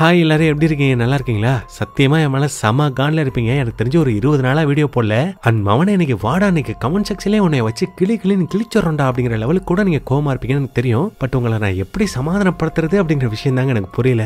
hi எல்லாரும் எப்படி இருக்கீங்க நல்லா இருக்கீங்களா சத்தியமா என் மேல சம கான்ல இருப்பீங்க எனக்கு தெரிஞ்சு ஒரு இருபது நாளா வீடியோ போடல அண்ட் மவனை இன்னைக்கு வாடா இன்னைக்கு கமெண்ட் செக்ஷன்லேயே உன்னை வச்சு கிளி கிளின்னு கிழிச்சிடறோம்டா அப்படிங்கிற லெவலுக்கு கூட நீங்க கோமா இருப்பீங்கன்னு எனக்கு தெரியும் பட் உங்களை நான் எப்படி சமாதானப்படுத்துறது அப்படிங்கிற விஷயம் தாங்க எனக்கு புரியல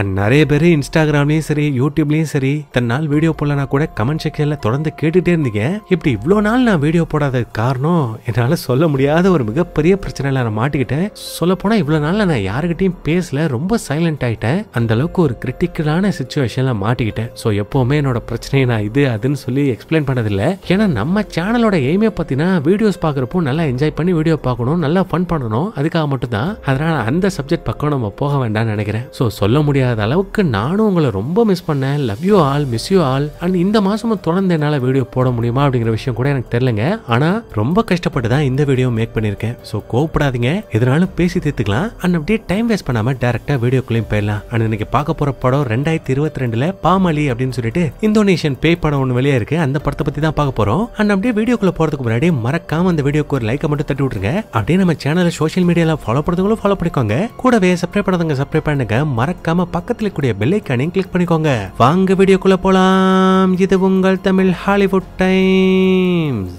அண்ட் நிறைய பேர் இன்ஸ்டாகிராம்லயும் சரி யூடியூப்லயும் சரி தன் நாள் வீடியோ போடலனா கூட கமெண்ட் செக்ஷன்ல தொடர்ந்து கேட்டுட்டே இருந்தீங்க இப்படி இவ்வளோ நாள் நான் வீடியோ போடாத காரணம் என்னால சொல்ல முடியாத ஒரு மிகப்பெரிய பிரச்சனை நான் மாட்டிக்கிட்டேன் சொல்ல போனா இவ்வளோ நாளில் நான் யாருக்கிட்டையும் பேசல ரொம்ப சைலண்ட் ஆகிட்டேன் அந்த அளவுக்கு அளவுக்கு ஒரு கிரிட்டிக்கலான சுச்சுவேஷனில் மாட்டிக்கிட்டேன் ஸோ எப்போவுமே என்னோட பிரச்சனையை நான் இது அதுன்னு சொல்லி எக்ஸ்பிளைன் பண்ணதில்லை ஏன்னா நம்ம சேனலோட எய்மே பார்த்தீங்கன்னா வீடியோஸ் பார்க்குறப்போ நல்லா என்ஜாய் பண்ணி வீடியோ பார்க்கணும் நல்லா ஃபன் பண்ணணும் அதுக்காக மட்டும்தான் அதனால் அந்த சப்ஜெக்ட் பக்கம் நம்ம போக வேண்டாம்னு நினைக்கிறேன் ஸோ சொல்ல முடியாத அளவுக்கு நானும் உங்களை ரொம்ப மிஸ் பண்ணேன் love you all miss you all and இந்த மாதமும் தொடர்ந்து என்னால் வீடியோ போட முடியுமா அப்படிங்கிற விஷயம் கூட எனக்கு தெரிலங்க ஆனால் ரொம்ப கஷ்டப்பட்டு தான் இந்த வீடியோ மேக் பண்ணியிருக்கேன் ஸோ கோவப்படாதீங்க எதனாலும் பேசி தீர்த்துக்கலாம் அண்ட் அப்படியே டைம் வேஸ்ட் பண்ணாமல் டேரெக்டாக வீடியோக்குள்ளேயும் போயிடலாம் அண்ட் இன்னைக்கு பார்க்க பார்க்க போற படம் ரெண்டாயிரத்தி இருபத்தி ரெண்டுல பாமலி அப்படின்னு சொல்லிட்டு இந்தோனேஷியன் பே படம் ஒன்று வெளியே இருக்கு அந்த படத்தை பத்தி தான் பார்க்க போறோம் அண்ட் அப்படியே வீடியோக்குள்ள போறதுக்கு முன்னாடி மறக்காம அந்த வீடியோக்கு ஒரு லைக்கை மட்டும் தட்டி விட்டுருங்க அப்படியே நம்ம சேனலை சோஷியல் மீடியால ஃபாலோ பண்ணுறவங்களும் ஃபாலோ பண்ணிக்கோங்க கூடவே சப்ஸ்கிரைப் பண்ணுங்க சப்ஸ்கிரைப் பண்ணுங்க மறக்காம பக்கத்தில் கூடிய பெல் ஐக்கானையும் கிளிக் பண்ணிக்கோங்க வாங்க வீடியோக்குள்ள போலாம் இது உங்கள் தமிழ் ஹாலிவுட் டைம்ஸ்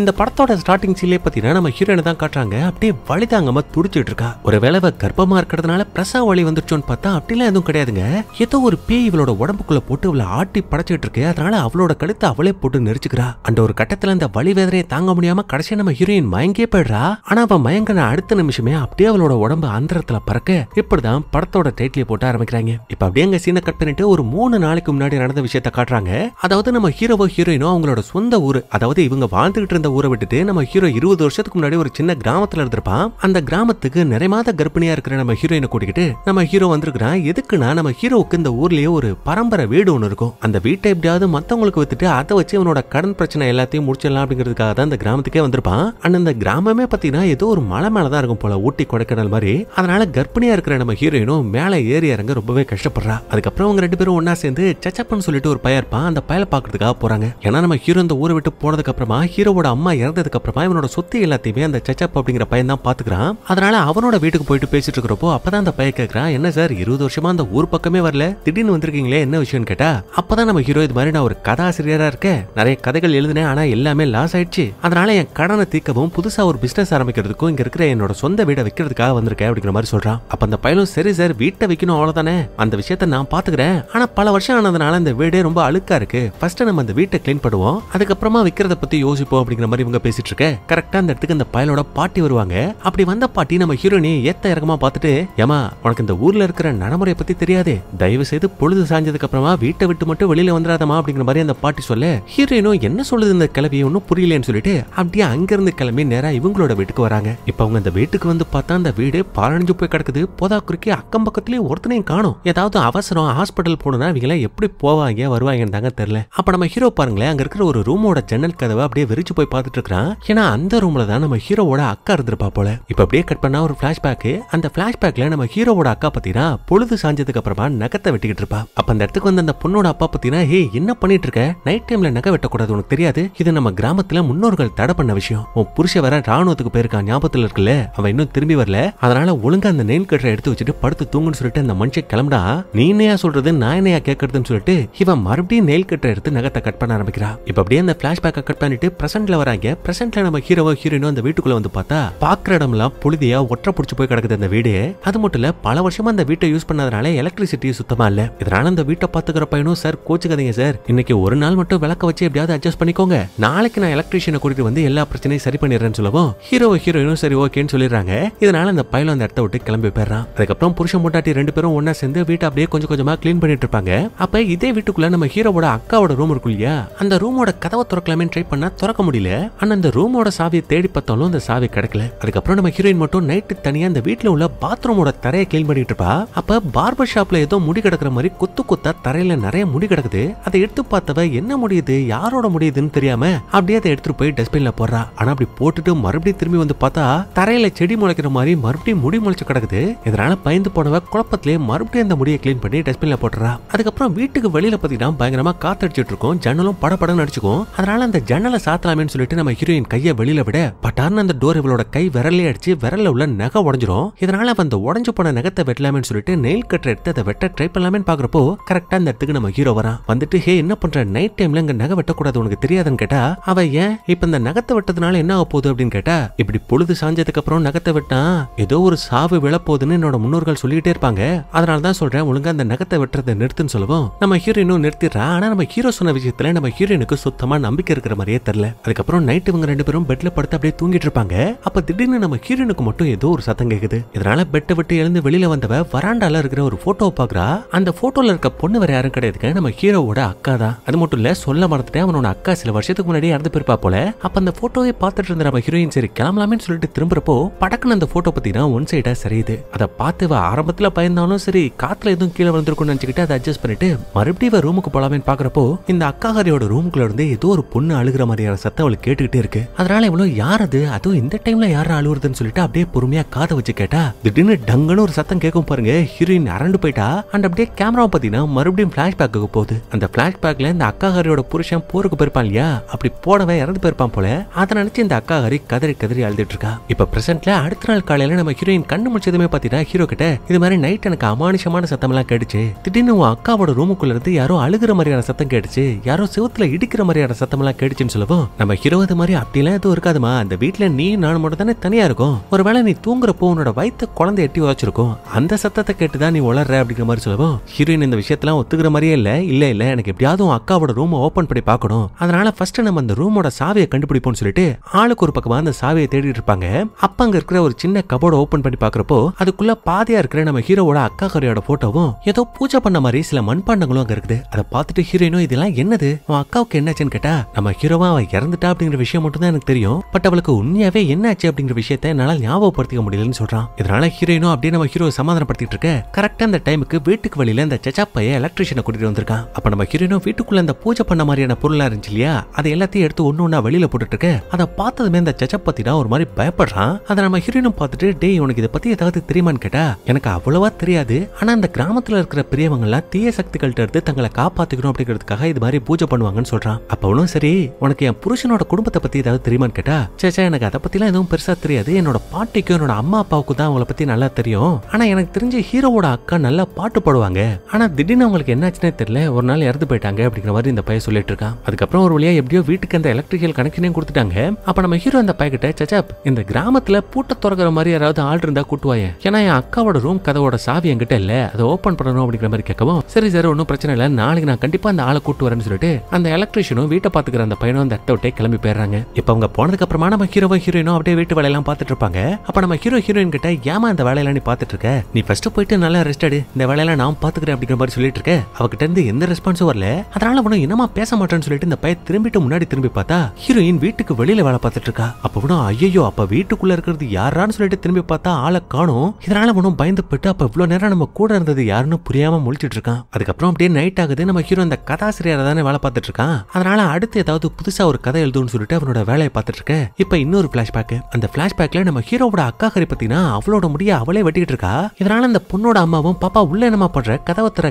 இந்த படத்தோட ஸ்டார்டிங் சீலே பார்த்தீங்கன்னா நம்ம ஹீரோயினை தான் காட்டுறாங்க அப்படியே வழி தாங்காம துடிச்சிட்டு இருக்கா ஒரு வேலை கர்ப்பமா இருக்கிறதுனால பிரசவ வழி வந்துருச்சோன்னு பார்த்தா அப்படிலாம் எதுவும் கிடையாதுங்க ஏதோ ஒரு பேய் இவளோட உடம்புக்குள்ள போட்டு இவளை ஆட்டி படைச்சிட்டு இருக்கு அதனால அவளோட கழுத்தை அவளே போட்டு நெரிச்சுக்கிறா அந்த ஒரு கட்டத்துல அந்த வழி வேதனையை தாங்க முடியாம கடைசியா நம்ம ஹீரோயின் மயங்கே போயிடுறா ஆனா அவன் மயங்கின அடுத்த நிமிஷமே அப்படியே அவளோட உடம்பு அந்தரத்துல பறக்க இப்படிதான் படத்தோட டைட்டிலே போட்டு ஆரம்பிக்கிறாங்க இப்ப அப்படியே அங்க சீனை கட் பண்ணிட்டு ஒரு மூணு நாளைக்கு முன்னாடி நடந்த விஷயத்த காட்டுறாங்க அதாவது நம்ம ஹீரோவோ ஹீரோயினோ அவங்களோட சொந்த ஊர் அதாவது இவங்க வாழ்ந்துகிட்டு இருந்த ஊரை விட்டுட்டு நம்ம ஹீரோ இருபது வருஷத்துக்கு முன்னாடி ஒரு சின்ன கிராமத்துல இருந்திருப்பான் அந்த கிராமத்துக்கு நிறைய மாத கர்ப்பிணியா இருக்கிற நம்ம ஹீரோயினை கூட்டிக்கிட்டு நம்ம ஹீரோ வந்திருக்கிறான் எதுக்குன்னா நம்ம ஹீரோவுக்கு இந்த ஊர்லயே ஒரு பரம்பரை வீடு ஒன்று இருக்கும் அந்த வீட்டை எப்படியாவது மத்தவங்களுக்கு வித்துட்டு அதை வச்சு அவனோட கடன் பிரச்சனை எல்லாத்தையும் முடிச்சிடலாம் அப்படிங்கிறதுக்காக தான் அந்த கிராமத்துக்கே வந்திருப்பான் அண்ட் அந்த கிராமமே பாத்தீங்கன்னா ஏதோ ஒரு மலை மேலதான் இருக்கும் போல ஊட்டி கொடைக்கடல் மாதிரி அதனால கர்ப்பிணியா இருக்கிற நம்ம ஹீரோயினும் மேலே ஏறி இறங்க ரொம்பவே கஷ்டப்படுறா அதுக்கப்புறம் அவங்க ரெண்டு பேரும் ஒன்னா சேர்ந்து சச்சப்பன்னு சொல்லிட்டு ஒரு பையன் இருப்பான் அந்த பயலை பாக்குறதுக்காக போறாங்க ஏன்னா நம்ம ஹீரோ இந்த ஊரை விட்டு போனதுக்கு அப்புறமா ஹீரோவோட அம்மா இறந்ததுக்கு அப்புறமா இவனோட சொத்து எல்லாத்தையுமே அந்த சச்சப் அப்படிங்கிற பையன் தான் பாத்துக்கிறான் அதனால அவனோட வீட்டுக்கு போயிட்டு பேசிட்டு இருக்கிறப்போ அப்பதான் அந்த பையன் கேக்குறான் என்ன சார் இருபது வருஷமா அந்த ஊர் பக்கமே வரல திடீர்னு வந்திருக்கீங்களே என்ன விஷயம் கேட்டா அப்பதான் நம்ம ஹீரோ இது மாதிரி நான் ஒரு கதாசிரியரா இருக்கேன் நிறைய கதைகள் எழுதினேன் ஆனா எல்லாமே லாஸ் ஆயிடுச்சு அதனால என் கடனை தீக்கவும் புதுசா ஒரு பிசினஸ் ஆரம்பிக்கிறதுக்கும் இங்க இருக்கிற என்னோட சொந்த வீடை விற்கிறதுக்காக வந்திருக்கேன் அப்படிங்கிற மாதிரி சொல்றான் அப்ப அந்த பையனும் சரி சார் வீட்டை விற்கணும் அவ்வளவுதானே அந்த விஷயத்த நான் பாத்துக்கிறேன் ஆனா பல வருஷம் ஆனதுனால அந்த வீடே ரொம்ப அழுக்கா இருக்கு ஃபர்ஸ்ட் நம்ம அந்த வீட்டை கிளீன் பண்ணுவோம் அதுக்கப்புறமா விற்கிறத பத்தி யோசிப்போம் அப்படிங்கிற இருக்கிற மாதிரி இவங்க பேசிட்டு இருக்க கரெக்டா அந்த இடத்துக்கு அந்த பயலோட பாட்டி வருவாங்க அப்படி வந்த பாட்டி நம்ம ஹீரோனி ஏத்த இறக்கமா பார்த்துட்டு ஏமா உனக்கு இந்த ஊர்ல இருக்கிற நடைமுறையை பத்தி தெரியாது தயவு செய்து பொழுது சாஞ்சதுக்கு அப்புறமா வீட்டை விட்டு மட்டும் வெளியில வந்துடாதமா அப்படிங்கிற மாதிரி அந்த பாட்டி சொல்ல ஹீரோயினும் என்ன சொல்லுது இந்த கிளவி ஒன்னும் புரியலன்னு சொல்லிட்டு அப்படியே அங்கிருந்து கிளம்பி நேரா இவங்களோட வீட்டுக்கு வராங்க இப்ப அவங்க அந்த வீட்டுக்கு வந்து பார்த்தா அந்த வீடு பாழணிஞ்சு போய் கிடக்குது போதா குறுக்கி அக்கம் பக்கத்துலயும் ஒருத்தனையும் காணும் ஏதாவது அவசரம் ஹாஸ்பிட்டல் போகணும்னா இவங்க எப்படி போவாங்க வருவாங்கன்னு தாங்க தெரியல அப்ப நம்ம ஹீரோ பாருங்களேன் அங்க இருக்கிற ஒரு ரூமோட ஜன்னல் கதவை அப்படியே விரிச்சு போய் பார்த்துட்டு இருக்கான் ஏன்னா அந்த ரூம்ல தான் நம்ம ஹீரோவோட அக்கா இருந்திருப்பா போல இப்ப அப்படியே கட் பண்ணா ஒரு பிளாஷ்பேக் அந்த பிளாஷ்பேக்ல நம்ம ஹீரோவோட அக்கா பத்தினா பொழுது சாஞ்சதுக்கு அப்புறமா நகத்தை வெட்டிக்கிட்டு இருப்பா அப்ப அந்த இடத்துக்கு வந்து அந்த பொண்ணோட அப்பா பத்தினா ஹே என்ன பண்ணிட்டு இருக்க நைட் டைம்ல நகை வெட்டக்கூடாது உனக்கு தெரியாது இது நம்ம கிராமத்துல முன்னோர்கள் தடை பண்ண விஷயம் உன் புருஷ வர ராணுவத்துக்கு போயிருக்கான் ஞாபகத்துல இருக்குல்ல அவன் இன்னும் திரும்பி வரல அதனால ஒழுங்கா அந்த நெயின் கட்டரை எடுத்து வச்சுட்டு படுத்து தூங்குன்னு சொல்லிட்டு அந்த மனுஷன் கிளம்புடா நீ என்னையா சொல்றது நான் என்னையா கேட்கறதுன்னு சொல்லிட்டு இவன் மறுபடியும் நெயில் கட்டரை எடுத்து நகத்தை கட் பண்ண ஆரம்பிக்கிறா இப்ப அப்படியே அந்த பிளாஷ்பேக்கை கட் பண்ணிட்டு பிரசன்ட்ல வராங்க பிரசன்ட்ல நம்ம ஹீரோவோ ஹீரோயினோ அந்த வீட்டுக்குள்ள வந்து பார்த்தா பாக்குற இடம்லாம் புழுதியா ஒற்ற பிடிச்சி போய் கிடக்குது அந்த வீடு அது மட்டும் இல்ல பல வருஷமா அந்த வீட்டை யூஸ் பண்ணதுனால எலக்ட்ரிசிட்டி சுத்தமா இல்ல இதனால அந்த வீட்டை பாத்துக்கிற பையனும் சார் கோச்சுக்காதீங்க சார் இன்னைக்கு ஒரு நாள் மட்டும் விளக்க வச்சு எப்படியாவது அட்ஜஸ்ட் பண்ணிக்கோங்க நாளைக்கு நான் எலக்ட்ரிஷியனை கூட்டிட்டு வந்து எல்லா பிரச்சனையும் சரி பண்ணிடுறேன்னு சொல்லவும் ஹீரோ ஹீரோயினும் சரி ஓகேன்னு சொல்லிடுறாங்க இதனால அந்த பையன் அந்த இடத்த விட்டு கிளம்பி போயிடுறான் அதுக்கப்புறம் புருஷன் மூட்டாட்டி ரெண்டு பேரும் ஒன்னா சேர்ந்து வீட்டை அப்படியே கொஞ்சம் கொஞ்சமா கிளீன் பண்ணிட்டு இருப்பாங்க அப்ப இதே வீட்டுக்குள்ள நம்ம ஹீரோவோட அக்காவோட ரூம் இருக்கும் இல்லையா அந்த ரூமோட கதவை திறக்கலாமே ட்ரை பண்ணா திறக்க முடியல ஆனா அந்த ரூமோட சாவியை தேடி பார்த்தாலும் அந்த சாவி கிடைக்கல அதுக்கப்புறம் நம்ம ஹீரோயின் மட்டும் நைட்டு தனியா அந்த வீட்டுல உள்ள பாத்ரூமோட தரையை கிளீன் பண்ணிட்டு இருப்பா அப்ப பார்பர் ஷாப்ல ஏதோ முடி கிடக்குற மாதிரி குத்து கொத்தா தரையில நிறைய முடி கிடக்குது அதை எடுத்து பார்த்தவ என்ன முடியுது யாரோட முடியுதுன்னு தெரியாம அப்படியே அதை எடுத்துட்டு போய் டஸ்ட்பின்ல போடுறா ஆனா அப்படி போட்டுட்டு மறுபடியும் திரும்பி வந்து பார்த்தா தரையில செடி முளைக்கிற மாதிரி மறுபடியும் முடி முளைச்சு கிடக்குது இதனால பயந்து போனவ குழப்பத்திலே மறுபடியும் அந்த முடியை கிளீன் பண்ணி டஸ்ட்பின்ல போட்டுறா அதுக்கப்புறம் வீட்டுக்கு வெளியில பாத்தீங்கன்னா பயங்கரமா காத்தடிச்சிட்டு இருக்கும் ஜன்னலும் படப்படம் நடிச்சுக்கும் அதனால அந்த ஜன்னலை சாத்தலாமே அப்படின்னு சொல்லிட்டு நம்ம ஹீரோயின் கையை வெளியில விட பட்டார்னு அந்த டோர் இவளோட கை விரலே அடிச்சு விரல்ல உள்ள நகை உடஞ்சிரும் இதனால அவன் அந்த உடஞ்சு போன நகத்தை வெட்டலாமே சொல்லிட்டு நெயில் கட்டர் எடுத்து அதை வெட்ட ட்ரை பண்ணலாமே பாக்குறப்போ கரெக்டா அந்த இடத்துக்கு நம்ம ஹீரோ வரான் வந்துட்டு ஹே என்ன பண்ற நைட் டைம்ல இங்க நகை வெட்டக்கூடாது உனக்கு தெரியாதுன்னு கேட்டா அவ ஏன் இப்ப இந்த நகத்தை வெட்டதுனால என்ன ஆக போகுது அப்படின்னு கேட்டா இப்படி பொழுது சாஞ்சதுக்கு அப்புறம் நகத்தை வெட்டினா ஏதோ ஒரு சாவு விழப்போகுதுன்னு என்னோட முன்னோர்கள் சொல்லிட்டே இருப்பாங்க அதனால தான் சொல்றேன் ஒழுங்கா அந்த நகத்தை வெட்டுறதை நிறுத்துன்னு சொல்லுவோம் நம்ம ஹீரோயினும் நிறுத்திடுறா ஆனா நம்ம ஹீரோ சொன்ன விஷயத்துல நம்ம ஹீரோயினுக்கு சுத்தமா நம்பிக்கை இருக்கிற மாதிரியே தெரியல அதுக்கு அதுக்கப்புறம் நைட் இவங்க ரெண்டு பேரும் பெட்ல படுத்து அப்படியே தூங்கிட்டு இருப்பாங்க அப்ப திடீர்னு நம்ம ஹீரோனுக்கு மட்டும் ஏதோ ஒரு சத்தம் கேக்குது இதனால பெட்டை விட்டு எழுந்து வெளியில வந்தவ வராண்டால இருக்கிற ஒரு போட்டோவை பாக்குறா அந்த போட்டோல இருக்க பொண்ணு வேற யாரும் கிடையாதுங்க நம்ம ஹீரோவோட அக்கா தான் அது மட்டும் இல்ல சொல்ல மறந்துட்டேன் அவனோட அக்கா சில வருஷத்துக்கு முன்னாடி இறந்து போயிருப்பா போல அப்ப அந்த போட்டோவை பார்த்துட்டு இருந்த நம்ம ஹீரோயின் சரி கிளம்பலாமேன்னு சொல்லிட்டு திரும்புறப்போ படக்குன்னு அந்த போட்டோ பார்த்தீங்கன்னா ஒன் சைடா சரியுது அதை பார்த்து ஆரம்பத்துல பயந்தாலும் சரி காத்துல எதுவும் கீழே வந்திருக்கும்னு நினைச்சுக்கிட்டு அதை அட்ஜஸ்ட் பண்ணிட்டு மறுபடியும் ரூமுக்கு போலாமேன்னு பாக்குறப்போ இந்த அக்காஹரியோட ரூமுக்குள்ள இருந்து ஏதோ ஒரு பொண்ணு அழுகிற மாதிரியான சத்தம் அவளை கேட்டுக்கிட்டே இருக்கு அதனால இவ்வளவு யார் அது அதுவும் இந்த டைம்ல யார் அழுவுறதுன்னு சொல்லிட்டு அப்படியே பொறுமையா காதை வச்சு கேட்டா திடீர்னு டங்குன்னு ஒரு சத்தம் கேட்கும் பாருங்க ஹீரோயின் அரண்டு போயிட்டா அண்ட் அப்படியே கேமரா பாத்தீங்கன்னா மறுபடியும் பிளாஷ்பேக்கு போகுது அந்த பிளாஷ்பேக்ல இந்த அக்காஹரியோட புருஷன் போருக்கு போயிருப்பான் இல்லையா அப்படி போனவன் இறந்து போயிருப்பான் போல அதை நினைச்சு இந்த அக்காஹரி கதறி கதறி அழுதுட்டு இருக்கா இப்ப பிரசன்ட்ல அடுத்த நாள் காலையில நம்ம ஹீரோயின் கண்ணு முடிச்சதுமே பாத்தீங்கன்னா ஹீரோ கிட்ட இது மாதிரி நைட் எனக்கு அமானுஷமான சத்தம் எல்லாம் கேட்டுச்சு திடீர்னு உன் அக்காவோட ரூமுக்குள்ள இருந்து யாரோ அழுகிற மாதிரியான சத்தம் கேட்டுச்சு யாரோ சிவத்துல இடிக்கிற மாதிரியான சத்தம் எல்லாம் கேட்டுச்சுன்னு சொல்லவும் நம்ம இருபது மாதிரி அப்படிலாம் எதுவும் இருக்காதுமா அந்த வீட்டில் நீ நான் மட்டும் தானே தனியாக இருக்கும் ஒருவேளை நீ தூங்குறப்போ உன்னோட வயிற்று குழந்தை எட்டி உழைச்சிருக்கும் அந்த சத்தத்தை கேட்டு தான் நீ உளர்ற அப்படிங்கிற மாதிரி சொல்லவும் ஹீரோயின் இந்த விஷயத்தெல்லாம் ஒத்துக்கிற மாதிரியே இல்லை இல்லை இல்லை எனக்கு எப்படியாவது உன் அக்காவோட ரூமை ஓப்பன் பண்ணி பார்க்கணும் அதனால ஃபர்ஸ்ட் நம்ம அந்த ரூமோட சாவியை கண்டுபிடிப்போம் சொல்லிட்டு ஆளுக்கு ஒரு பக்கமாக அந்த சாவியை தேடிட்டு இருப்பாங்க அப்ப அங்க இருக்கிற ஒரு சின்ன கபோர்டை ஓப்பன் பண்ணி பார்க்குறப்போ அதுக்குள்ள பாதையா இருக்கிற நம்ம ஹீரோவோட அக்கா கரையோட போட்டோவும் ஏதோ பூஜை பண்ண மாதிரி சில மண்பாண்டங்களும் அங்க இருக்குது அதை பார்த்துட்டு ஹீரோயினும் இதெல்லாம் என்னது உன் அக்காவுக்கு என்னாச்சுன்னு கேட்டா நம்ம ஹீரோவா அவன் இறந்துட்டா அப்படிங்கிற விஷயம் மட்டும்தான் எனக்கு தெரியும் பட் அவளுக்கு உண்மையாவே என்ன ஆச்சு அப்படிங்கிற விஷயத்த என்னால ஞாபகப்படுத்திக்க முடியலன்னு சொல்றான் இதனால ஹீரோயினோ அப்படியே நம்ம ஹீரோ சமாதானப்படுத்திட்டு இருக்க கரெக்டா அந்த டைமுக்கு வீட்டுக்கு வழியில அந்த சச்சாப்பைய எலக்ட்ரிஷியனை கூட்டிட்டு வந்திருக்கான் அப்ப நம்ம ஹீரோயினும் வீட்டுக்குள்ள அந்த பூஜை பண்ண மாதிரியான பொருளா இருந்துச்சு இல்லையா அதை எல்லாத்தையும் எடுத்து ஒன்னு ஒன்னா வெளியில போட்டுட்டு இருக்க அதை பார்த்ததுமே அந்த சச்சப்பத்தினா ஒரு மாதிரி பயப்படுறான் அதை நம்ம ஹீரோயினும் பார்த்துட்டு டே உனக்கு இதை பத்தி ஏதாவது தெரியுமான்னு கேட்டா எனக்கு அவ்வளவா தெரியாது ஆனா அந்த கிராமத்துல இருக்கிற பெரியவங்க எல்லாம் தீய சக்திகள்ட்ட இருந்து தங்களை காப்பாத்துக்கணும் அப்படிங்கிறதுக்காக இது மாதிரி பூஜை பண்ணுவாங்கன்னு சொல்றான் அப்பவும் சரி உனக்கு என் புருஷனோட என்னோட குடும்பத்தை பத்தி ஏதாவது தெரியுமான்னு கேட்டா சேச்சா எனக்கு அதை பத்திலாம் எதுவும் பெருசா தெரியாது என்னோட பாட்டிக்கும் என்னோட அம்மா அப்பாவுக்கும் தான் அவங்கள பத்தி நல்லா தெரியும் ஆனா எனக்கு தெரிஞ்ச ஹீரோவோட அக்கா நல்லா பாட்டு பாடுவாங்க ஆனா திடீர்னு அவங்களுக்கு என்னாச்சுன்னே தெரியல ஒரு நாள் இறந்து போயிட்டாங்க அப்படிங்கிற மாதிரி இந்த பையன் சொல்லிட்டு இருக்கான் அதுக்கப்புறம் ஒரு வழியா எப்படியோ வீட்டுக்கு அந்த எலக்ட்ரிக்கல் கனெக்ஷனையும் கொடுத்துட்டாங்க அப்ப நம்ம ஹீரோ அந்த பையன் கிட்ட சச்சா இந்த கிராமத்துல பூட்ட திறக்கிற மாதிரி யாராவது ஆள் இருந்தா கூட்டுவாயே ஏன்னா என் அக்காவோட ரூம் கதவோட சாவி என்கிட்ட இல்ல அதை ஓபன் பண்ணணும் அப்படிங்கிற மாதிரி கேட்கவும் சரி சார் ஒன்னும் பிரச்சனை இல்லை நாளைக்கு நான் கண்டிப்பா அந்த ஆளை கூட்டு வரேன்னு சொல்லிட்டு அந்த எலக்ட்ரிஷியனும் வீட்டை பாத்துக்கிற அந்த பையனும் அந்த அட்டை விட்டே கிளம்பி கிளம்பி போயிடுறாங்க இப்போ அவங்க போனதுக்கு அப்புறமா நம்ம ஹீரோ ஹீரோயினும் அப்படியே வீட்டு வேலையெல்லாம் பார்த்துட்டு இருப்பாங்க அப்ப நம்ம ஹீரோ ஹீரோயின் கிட்ட ஏமா இந்த வேலையெல்லாம் நீ பார்த்துட்டு இருக்க நீ ஃபர்ஸ்ட் போயிட்டு நல்லா ரெஸ்ட் எடு இந்த வேலையெல்லாம் நான் பாத்துக்கிறேன் அப்படிங்கிற மாதிரி சொல்லிட்டு இருக்க அவகிட்ட இருந்து எந்த ரெஸ்பான்ஸும் வரல அதனால உனக்கு என்னமா பேச மாட்டேன்னு சொல்லிட்டு இந்த பையன் திரும்பிட்டு முன்னாடி திரும்பி பார்த்தா ஹீரோயின் வீட்டுக்கு வெளியில வேலை பார்த்துட்டு இருக்கா அப்ப உனும் ஐயோ அப்ப வீட்டுக்குள்ள இருக்கிறது யாரான்னு சொல்லிட்டு திரும்பி பார்த்தா ஆளை காணும் இதனால உனும் பயந்து போட்டு அப்ப இவ்வளவு நேரம் நம்ம கூட இருந்தது யாருன்னு புரியாம முழிச்சிட்டு இருக்கான் அதுக்கப்புறம் அப்படியே நைட் ஆகுது நம்ம ஹீரோ அந்த கதாசிரியரை தானே வேலை பார்த்துட்டு இருக்கான் அதனால அடுத்து ஏதாவது புதுசா ஒரு கதை எழுதும் போதும்னு சொல்லிட்டு அவனோட வேலையை பார்த்துட்டு இருக்கேன் இப்போ இன்னொரு பிளாஷ்பேக் அந்த பிளாஷ்பேக்ல நம்ம ஹீரோவோட அக்கா ஹரிபத்தினா அவளோட முடிய அவளே வெட்டிக்கிட்டு இருக்கா இதனால அந்த பொண்ணோட அம்மாவும் பாப்பா உள்ள என்னமா பண்ற கதவை தர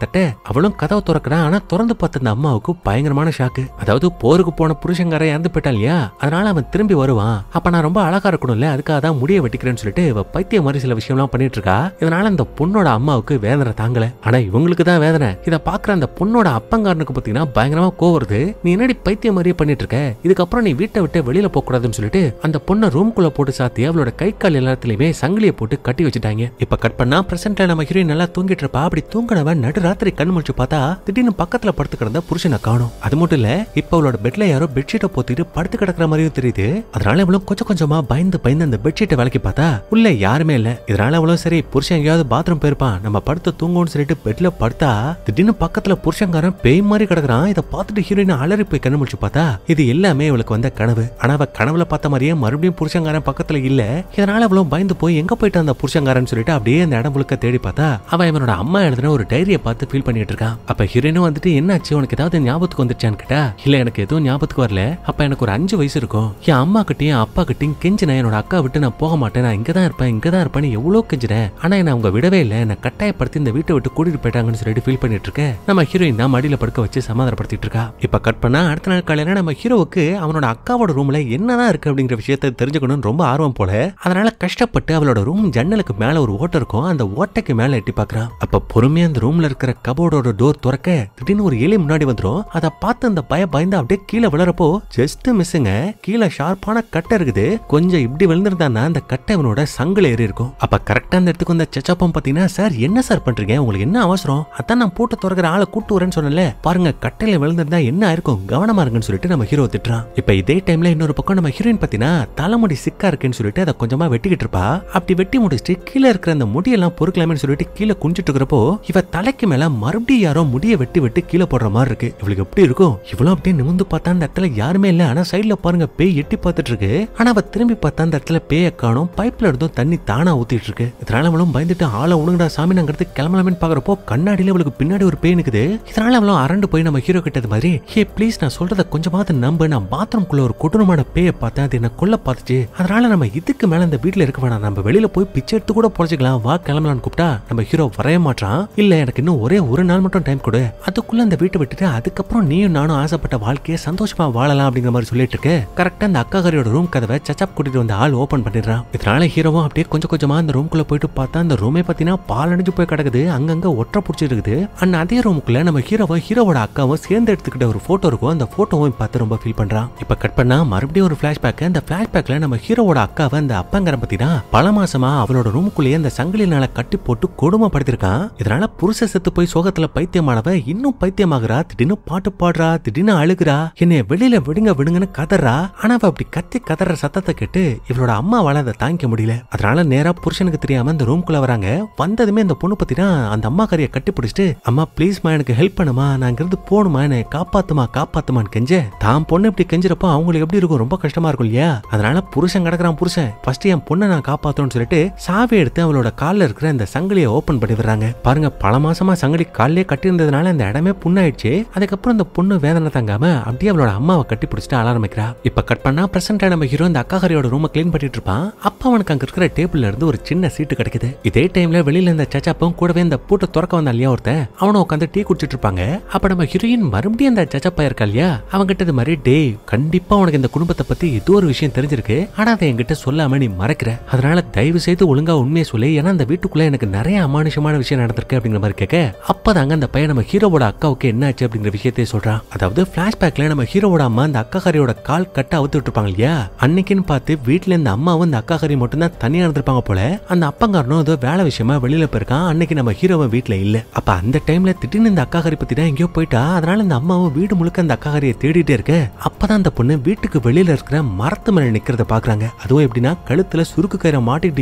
தட்ட அவளும் கதவை திறக்கிறா ஆனா திறந்து பார்த்த அந்த அம்மாவுக்கு பயங்கரமான ஷாக்கு அதாவது போருக்கு போன புருஷங்கார இறந்து போயிட்டான் இல்லையா அதனால அவன் திரும்பி வருவான் அப்ப நான் ரொம்ப அழகா இருக்கணும்ல அதுக்காக தான் முடிய வெட்டிக்கிறேன்னு சொல்லிட்டு இவ பைத்திய மாதிரி சில விஷயம்லாம் பண்ணிட்டு இருக்கா இதனால அந்த பொண்ணோட அம்மாவுக்கு வேதனை தாங்கல ஆனா இவங்களுக்கு தான் வேதனை இதை பாக்குற அந்த பொண்ணோட அப்பங்காரனுக்கு பாத்தீங்கன்னா பயங்கரமா கோவருது நீ என்னடி பைத்தியம் மாதிரியே பண்ணிட்டு இருக்க இதுக்கப்புறம் நீ வீட்டை விட்டு வெளியில போகக்கூடாதுன்னு சொல்லிட்டு அந்த பொண்ணை ரூம்குள்ள போட்டு சாத்தி அவளோட கை கால் எல்லாத்துலயுமே சங்கிலியை போட்டு கட்டி வச்சுட்டாங்க இப்ப கட் பண்ணா பிரசன்ட்ல நம்ம ஹீரோயின் நல்லா தூங்கிட்டு இருப்பா அப்படி தூங்கினவன் நடுராத்திரி கண் முடிச்சு பார்த்தா திடீர்னு பக்கத்துல படுத்து கிடந்த புருஷனை காணும் அது மட்டும் இல்ல இப்ப அவளோட பெட்ல யாரோ பெட்ஷீட்டை போத்திட்டு படுத்து கிடக்குற மாதிரியும் தெரியுது அதனால இவளும் கொஞ்சம் கொஞ்சமா பயந்து பயந்து அந்த பெட்ஷீட்டை விளக்கி பார்த்தா உள்ள யாருமே இல்ல இதனால அவளும் சரி புருஷன் எங்கேயாவது பாத்ரூம் போயிருப்பான் நம்ம படுத்து தூங்கும்னு சொல்லிட்டு பெட்ல படுத்தா திடீர்னு பக்கத்துல புருஷங்காரன் பேய் மாதிரி கிடக்குறான் இதை பார்த்துட்டு ஹீரோயின் அலறி போய் கண்ணு முடிச்சு பார்த்தா இது எல்லாமே இவளுக்கு வந்த கனவு ஆனா அவ கனவுல பார்த்த மாதிரியே மறுபடியும் புருஷங்காரன் பக்கத்துல இல்ல இதனால அவளும் பயந்து போய் எங்க போயிட்டு அந்த புருஷங்காரன் சொல்லிட்டு அப்படியே அந்த இடம் முழுக்க தேடி பார்த்தா அவ இவனோட அம்மா எழுதின ஒரு டைரியை பார்த்து ஃபீல் பண்ணிட்டு இருக்கான் அப்ப ஹீரோனும் வந்துட்டு என்னாச்சு உனக்கு ஏதாவது ஞாபகத்துக்கு வந்துருச்சான்னு கேட்டா இல்ல எனக்கு எதுவும் ஞாபகத்துக்கு வரல அப்ப எனக்கு ஒரு அஞ்சு வயசு இருக்கும் என் அம்மா கிட்டயும் அப்பா கிட்டையும் கெஞ்சின என்னோட அக்கா விட்டு நான் போக மாட்டேன் நான் இங்கதான் தான் இருப்பேன் இங்கதான் தான் இருப்பேன் எவ்வளவு கெஞ்சினேன் ஆனா என்ன அவங்க விடவே இல்லை என்ன கட்டாயப்படுத்தி இந்த வீட்டை விட்டு கூட்டிட்டு போயிட்டாங்கன்னு சொல்லிட்டு ஃபீல் பண்ணிட்டு இருக்கேன் நம்ம ஹீரோயின் தான் மடியில படுக்க வச்சு சமாதானப்படுத்திட்டு இருக்கா இப்ப கட் பண்ணா அடுத்த நாள் காலையில நம்ம ஹீரோ ஆர்வுக்கு அவனோட அக்காவோட ரூம்ல என்னதான் இருக்கு அப்படிங்கிற விஷயத்த தெரிஞ்சுக்கணும்னு ரொம்ப ஆர்வம் போல அதனால கஷ்டப்பட்டு அவளோட ரூம் ஜன்னலுக்கு மேல ஒரு ஓட்டை இருக்கும் அந்த ஓட்டைக்கு மேல எட்டி பாக்குறான் அப்ப பொறுமையா அந்த ரூம்ல இருக்கிற கபோர்டோட டோர் துறக்க திடீர்னு ஒரு எலி முன்னாடி வந்துடும் அதை பார்த்து அந்த பய பயந்து அப்படியே கீழே விழறப்போ ஜஸ்ட் மிஸ்ஸுங்க கீழே ஷார்ப்பான கட்டை இருக்குது கொஞ்சம் இப்படி விழுந்திருந்தான்னா அந்த கட்டை இவனோட சங்கில ஏறி இருக்கும் அப்ப கரெக்டா அந்த இடத்துக்கு வந்த செச்சப்பம் பாத்தீங்கன்னா சார் என்ன சார் பண்றீங்க உங்களுக்கு என்ன அவசரம் அதான் நான் போட்டு துறக்கிற ஆளை கூட்டு வரேன்னு சொன்னல பாருங்க கட்டையில விழுந்திருந்தா என்ன ஆயிருக்கும் கவனமா இருங்கன்னு சொல்லிட்டு நம்ம ஹீரோ ஹீரோவை திட்டுறான் இப்ப இதே டைம்ல இன்னொரு பக்கம் நம்ம ஹீரோயின் பாத்தீங்கன்னா தலைமுடி சிக்கா இருக்குன்னு சொல்லிட்டு அதை கொஞ்சமா வெட்டிக்கிட்டு இருப்பா அப்படி வெட்டி முடிச்சுட்டு கீழே இருக்கிற அந்த முடியெல்லாம் பொறுக்கலாமேன்னு சொல்லிட்டு கீழே குஞ்சிட்டு இருக்கிறப்போ இவ தலைக்கு மேல மறுபடியும் யாரோ முடிய வெட்டி வெட்டி கீழே போடுற மாதிரி இருக்கு இவளுக்கு எப்படி இருக்கும் இவ்வளவு அப்படியே நிமிந்து பார்த்தா அந்த இடத்துல யாருமே இல்ல ஆனா சைட்ல பாருங்க பேய் எட்டி பார்த்துட்டு இருக்கு ஆனா அவ திரும்பி பார்த்தா அந்த இடத்துல பேய காணும் பைப்ல இருந்தும் தண்ணி தானா ஊத்திட்டு இருக்கு இதனால அவளும் பயந்துட்டு ஆளை உணுங்கடா சாமி நாங்கிறது கிளம்பலாமேன்னு பாக்குறப்போ கண்ணாடியில இவளுக்கு பின்னாடி ஒரு பேய் நிக்குது இதனால அவளும் அரண்டு போய் நம்ம ஹீரோ கிட்டது மாதிரி ஹே ப்ளீஸ் நான் சொல்றத கொஞ்சமாவது நம்ப பாம்பு நான் பாத்ரூம்குள்ள ஒரு கொடூரமான பேயை பார்த்தேன் அது என்ன கொள்ள பார்த்துச்சு அதனால நம்ம இதுக்கு மேல இந்த வீட்டுல இருக்க வேணாம் நம்ம வெளியில போய் பிச்சை எடுத்து கூட பொழைச்சிக்கலாம் வா கிளம்பலாம்னு கூப்பிட்டா நம்ம ஹீரோ வரைய மாட்டான் இல்ல எனக்கு இன்னும் ஒரே ஒரு நாள் மட்டும் டைம் கொடு அதுக்குள்ள அந்த வீட்டை விட்டுட்டு அதுக்கப்புறம் நீயும் நானும் ஆசைப்பட்ட வாழ்க்கையை சந்தோஷமா வாழலாம் அப்படிங்கிற மாதிரி சொல்லிட்டு இருக்கு கரெக்டா அந்த கரையோட ரூம் கதவை சச்சாப் கூட்டிட்டு வந்த ஆள் ஓபன் பண்ணிடுறான் இதனால ஹீரோவும் அப்படியே கொஞ்சம் கொஞ்சமா அந்த ரூம்குள்ள போயிட்டு பார்த்தா அந்த ரூமே பாத்தீங்கன்னா பால் அடிஞ்சு போய் கிடக்குது அங்கங்க ஒற்றை பிடிச்சிருக்குது அண்ட் அதே ரூமுக்குள்ள நம்ம ஹீரோவை ஹீரோவோட அக்காவும் சேர்ந்து எடுத்துக்கிட்ட ஒரு போட்டோ இருக்கும் அந்த போட்டோவும் பார்த்து ரொம்ப ஃபீல் பண்றான் இப்ப கட் பண்ணா மறுபடியும் ஒரு ஃப்ளாஷ்பேக் அந்த ஃப்ளாஷ்பேக்கில் நம்ம ஹீரோவோட அக்காவை அந்த அப்பங்கிற பத்தி தான் பல மாசமா அவளோட ரூமுக்குள்ளேயே அந்த சங்கிலினால கட்டி போட்டு கொடுமைப்படுத்திருக்கான் இதனால புருஷ செத்து போய் சோகத்துல பைத்தியமானவ இன்னும் பைத்தியமாகறா திடீர்னு பாட்டு பாடுறா திடீர்னு அழுகுறா என்னை வெளியில விடுங்க விடுங்கன்னு கதறா ஆனா அப்படி கத்தி கதற சத்தத்தை கேட்டு இவளோட அம்மா வளர தாங்கிக்க முடியல அதனால நேரா புருஷனுக்கு தெரியாம அந்த ரூம்குள்ள வராங்க வந்ததுமே அந்த பொண்ணு பத்தி தான் அந்த அம்மா கரையை கட்டி பிடிச்சிட்டு அம்மா ப்ளீஸ்மா எனக்கு ஹெல்ப் பண்ணுமா நான் இங்கிருந்து போகணுமா என்னை காப்பாத்துமா காப்பாத்துமான்னு கெஞ்ச தான் பொண்ணு இப்படி கெஞ்சிறப்போ அவங்களுக்கு எப்படி இருக்கும் ரொம்ப கஷ்டமா இருக்கும் இல்லையா அதனால புருஷன் கிடக்குறான் புருஷன் ஃபர்ஸ்ட் என் பொண்ணை நான் காப்பாத்தோம்னு சொல்லிட்டு சாவி எடுத்து அவளோட காலில் இருக்கிற அந்த சங்கிலியை ஓப்பன் பண்ணி விடுறாங்க பாருங்க பல மாசமா சங்கிலி காலிலே கட்டியிருந்ததுனால அந்த இடமே புண்ணாயிடுச்சு அதுக்கப்புறம் அந்த பொண்ணு வேதனை தங்காம அப்படியே அவளோட அம்மாவை கட்டி பிடிச்சிட்டு ஆரம்பிக்கிறா இப்ப கட் பண்ணா பிரசன்ட் நம்ம ஹீரோ இந்த அக்காஹரியோட ரூமை கிளீன் பண்ணிட்டு இருப்பான் அப்ப அவனுக்கு அங்க இருக்கிற டேபிள்ல இருந்து ஒரு சின்ன சீட்டு கிடைக்குது இதே டைம்ல வெளியில இந்த சச்சாப்பும் கூடவே இந்த பூட்டை துறக்க வந்த இல்லையா ஒருத்தன் அவனை உட்காந்து டீ குடிச்சிட்டு இருப்பாங்க அப்ப நம்ம ஹீரோயின் மறுபடியும் அந்த சச்சாப்பா இருக்கா இல்லையா அவங்கிட்ட இது மாதிரி டே கண்டிப்பா உனக்கு இந்த குடும்பத்தை பத்தி ஏதோ ஒரு விஷயம் தெரிஞ்சிருக்கு ஆனா அதை என்கிட்ட சொல்லாம நீ மறக்கிற அதனால தயவு செய்து ஒழுங்கா உண்மையை சொல்லி ஏன்னா அந்த வீட்டுக்குள்ள எனக்கு நிறைய அமானுஷமான விஷயம் நடந்திருக்கு அப்படிங்கிற மாதிரி கேட்க அப்பதாங்க அந்த பையன் நம்ம ஹீரோவோட அக்காவுக்கு என்ன ஆச்சு அப்படிங்கிற விஷயத்தை சொல்றான் அதாவது பிளாஷ்பேக்ல நம்ம ஹீரோவோட அம்மா அந்த அக்காக்காரியோட கால் கட்ட அவுத்து விட்டுருப்பாங்க இல்லையா அன்னைக்குன்னு பார்த்து வீட்டுல இருந்த அம்மாவும் அந்த அக்காக்காரி மட்டும் தான் தனியா இருந்திருப்பாங்க போல அந்த அப்பங்காரனும் ஏதோ வேலை விஷயமா வெளியில போயிருக்கான் அன்னைக்கு நம்ம ஹீரோவை வீட்டுல இல்ல அப்ப அந்த டைம்ல திடீர்னு இந்த அக்காகாரி பத்தி தான் எங்கேயோ போயிட்டா அதனால இந்த அம்மாவும் வீடு முழுக்க அந்த அக்காகாரியை தேடிட்டே இருக்க அப்போ தான் அந்த பொண்ணு வீட்டுக்கு வெளியில் இருக்கிற மரத்து மேலே நிற்கிறத பார்க்குறாங்க அதுவும் எப்படின்னா கழுத்தில் சுருக்கு கயிறை மாட்டிட்டு